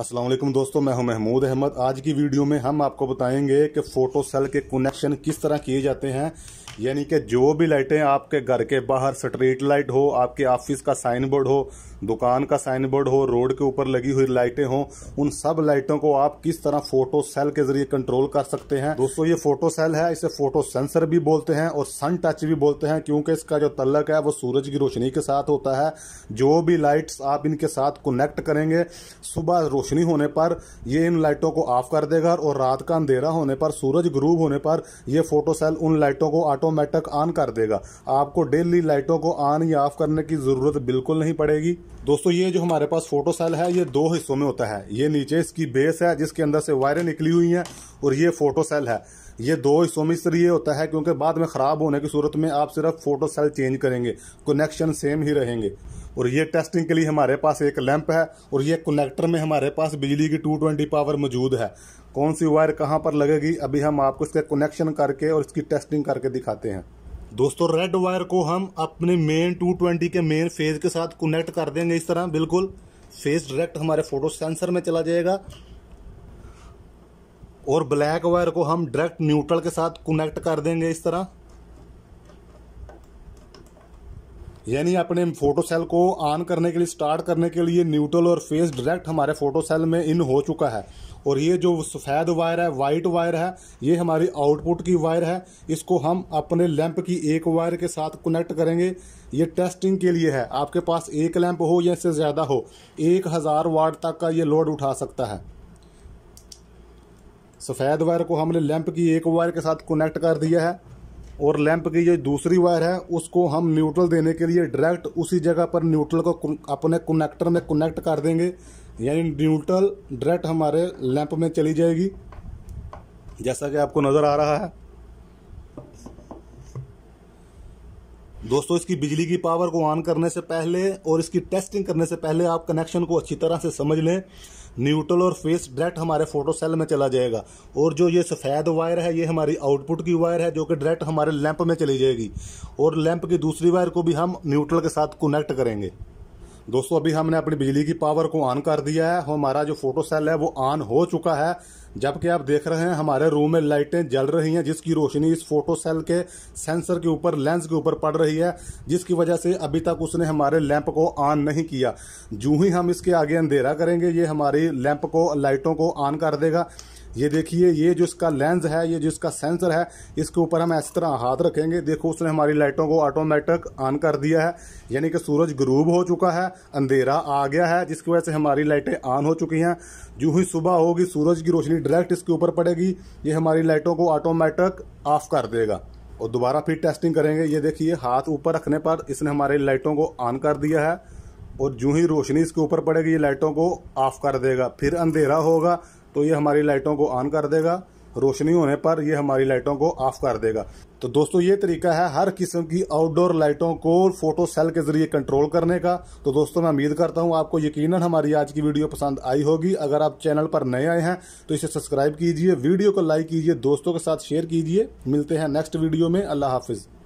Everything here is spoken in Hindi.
असलम दोस्तों मैं हूं महमूद अहमद आज की वीडियो में हम आपको बताएंगे कि फ़ोटो सेल के कनेक्शन किस तरह किए जाते हैं यानी कि जो भी लाइटें आपके घर के बाहर स्ट्रीट लाइट हो आपके ऑफिस का साइन बोर्ड हो दुकान का साइन बोर्ड हो रोड के ऊपर लगी हुई लाइटें हो उन सब लाइटों को आप किस तरह फोटो सेल के जरिए कंट्रोल कर सकते हैं दोस्तों ये फोटो सेल है इसे फोटो सेंसर भी बोलते हैं और सन टच भी बोलते हैं क्योंकि इसका जो तल्लक है वो सूरज की रोशनी के साथ होता है जो भी लाइट्स आप इनके साथ कनेक्ट करेंगे सुबह रोशनी होने पर ये इन लाइटों को ऑफ कर देगा और रात का अंधेरा होने पर सूरज ग्रूब होने पर यह फोटो सेल उन लाइटों को ऑटो ऑटोमेटिक ऑन कर देगा आपको डेली लाइटों को ऑन या ऑफ करने की ज़रूरत बिल्कुल नहीं पड़ेगी दोस्तों ये जो हमारे पास फोटो सेल है ये दो हिस्सों में होता है ये नीचे इसकी बेस है जिसके अंदर से वायरें निकली हुई हैं और ये फोटो सेल है ये दो हिस्सों में इसलिए होता है क्योंकि बाद में ख़राब होने की सूरत में आप सिर्फ फोटो सेल चेंज करेंगे कनेक्शन सेम ही रहेंगे और ये टेस्टिंग के लिए हमारे पास एक लैंप है और ये कनेक्टर में हमारे पास बिजली की टू पावर मौजूद है कौन सी वायर कहाँ पर लगेगी अभी हम आपको इसका कनेक्शन करके और इसकी टेस्टिंग करके दिखाते हैं दोस्तों रेड वायर को हम अपने मेन 220 के मेन फेज के साथ कनेक्ट कर देंगे इस तरह बिल्कुल फेज डायरेक्ट हमारे फोटो सेंसर में चला जाएगा और ब्लैक वायर को हम डायरेक्ट न्यूट्रल के साथ कनेक्ट कर देंगे इस तरह यानी अपने फोटो सेल को ऑन करने के लिए स्टार्ट करने के लिए न्यूट्रल और फेस डायरेक्ट हमारे फोटो सेल में इन हो चुका है और ये जो सफ़ेद वायर है वाइट वायर है ये हमारी आउटपुट की वायर है इसको हम अपने लैंप की एक वायर के साथ कनेक्ट करेंगे ये टेस्टिंग के लिए है आपके पास एक लैंप हो या इससे ज़्यादा हो एक हज़ार वाट तक का ये लोड उठा सकता है सफ़ेद वायर को हमने लैंप की एक वायर के साथ कनेक्ट कर दिया है और लैंप की जो दूसरी वायर है उसको हम न्यूट्रल देने के लिए डायरेक्ट उसी जगह पर न्यूट्रल को अपने कनेक्टर में कनेक्ट कर देंगे यानी न्यूट्रल डायरेक्ट हमारे लैंप में चली जाएगी जैसा कि आपको नज़र आ रहा है दोस्तों इसकी बिजली की पावर को ऑन करने से पहले और इसकी टेस्टिंग करने से पहले आप कनेक्शन को अच्छी तरह से समझ लें न्यूट्रल और फेस डायरेक्ट हमारे फोटो सेल में चला जाएगा और जो ये सफ़ेद वायर है ये हमारी आउटपुट की वायर है जो कि डायरेक्ट हमारे लैंप में चली जाएगी और लैंप की दूसरी वायर को भी हम न्यूट्रल के साथ कनेक्ट करेंगे दोस्तों अभी हमने अपनी बिजली की पावर को ऑन कर दिया है हमारा जो फोटो सेल है वो ऑन हो चुका है जबकि आप देख रहे हैं हमारे रूम में लाइटें जल रही हैं जिसकी रोशनी इस फोटो सेल के सेंसर के ऊपर लेंस के ऊपर पड़ रही है जिसकी वजह से अभी तक उसने हमारे लैंप को ऑन नहीं किया जूँ ही हम इसके आगे अंधेरा करेंगे ये हमारी लैंप को लाइटों को ऑन कर देगा ये देखिए ये जो इसका लेंस है ये जो इसका सेंसर है इसके ऊपर हम इस तरह हाथ रखेंगे देखो उसने हमारी लाइटों को ऑटोमेटिक ऑन कर दिया है यानी कि सूरज ग्रूब हो चुका है अंधेरा आ गया है जिसकी वजह से हमारी लाइटें ऑन हो चुकी हैं जो ही सुबह होगी सूरज की रोशनी डायरेक्ट इसके ऊपर पड़ेगी ये हमारी लाइटों को ऑटोमेटिक ऑफ कर देगा और दोबारा फिर टेस्टिंग करेंगे ये देखिए हाथ ऊपर रखने पर इसने हमारी लाइटों को ऑन कर दिया है और जूँ ही रोशनी इसके ऊपर पड़ेगी ये लाइटों को ऑफ कर देगा फिर अंधेरा होगा तो ये हमारी लाइटों को ऑन कर देगा रोशनी होने पर ये हमारी लाइटों को ऑफ कर देगा तो दोस्तों ये तरीका है हर किस्म की आउटडोर लाइटों को फोटो सेल के जरिए कंट्रोल करने का तो दोस्तों मैं उम्मीद करता हूँ आपको यकीनन हमारी आज की वीडियो पसंद आई होगी अगर आप चैनल पर नए आए हैं तो इसे सब्सक्राइब कीजिए वीडियो को लाइक कीजिए दोस्तों के साथ शेयर कीजिए मिलते हैं नेक्स्ट वीडियो में अल्लाह हाफिज़